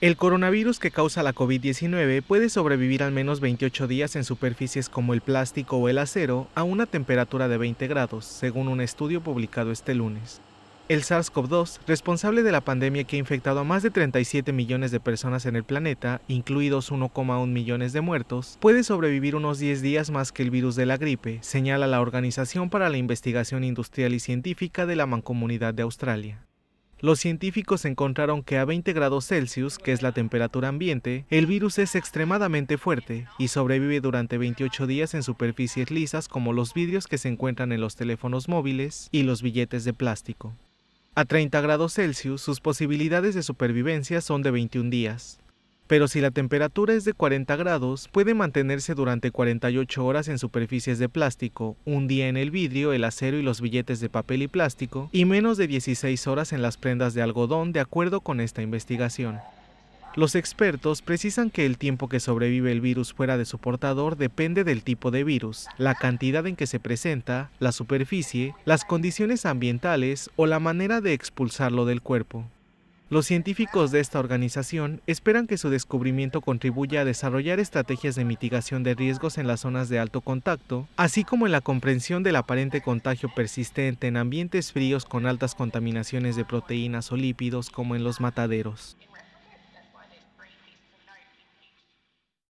El coronavirus que causa la COVID-19 puede sobrevivir al menos 28 días en superficies como el plástico o el acero a una temperatura de 20 grados, según un estudio publicado este lunes. El SARS-CoV-2, responsable de la pandemia que ha infectado a más de 37 millones de personas en el planeta, incluidos 1,1 millones de muertos, puede sobrevivir unos 10 días más que el virus de la gripe, señala la Organización para la Investigación Industrial y Científica de la Mancomunidad de Australia los científicos encontraron que a 20 grados Celsius, que es la temperatura ambiente, el virus es extremadamente fuerte y sobrevive durante 28 días en superficies lisas como los vidrios que se encuentran en los teléfonos móviles y los billetes de plástico. A 30 grados Celsius, sus posibilidades de supervivencia son de 21 días, pero si la temperatura es de 40 grados, puede mantenerse durante 48 horas en superficies de plástico, un día en el vidrio, el acero y los billetes de papel y plástico, y menos de 16 horas en las prendas de algodón, de acuerdo con esta investigación. Los expertos precisan que el tiempo que sobrevive el virus fuera de su portador depende del tipo de virus, la cantidad en que se presenta, la superficie, las condiciones ambientales o la manera de expulsarlo del cuerpo. Los científicos de esta organización esperan que su descubrimiento contribuya a desarrollar estrategias de mitigación de riesgos en las zonas de alto contacto, así como en la comprensión del aparente contagio persistente en ambientes fríos con altas contaminaciones de proteínas o lípidos como en los mataderos.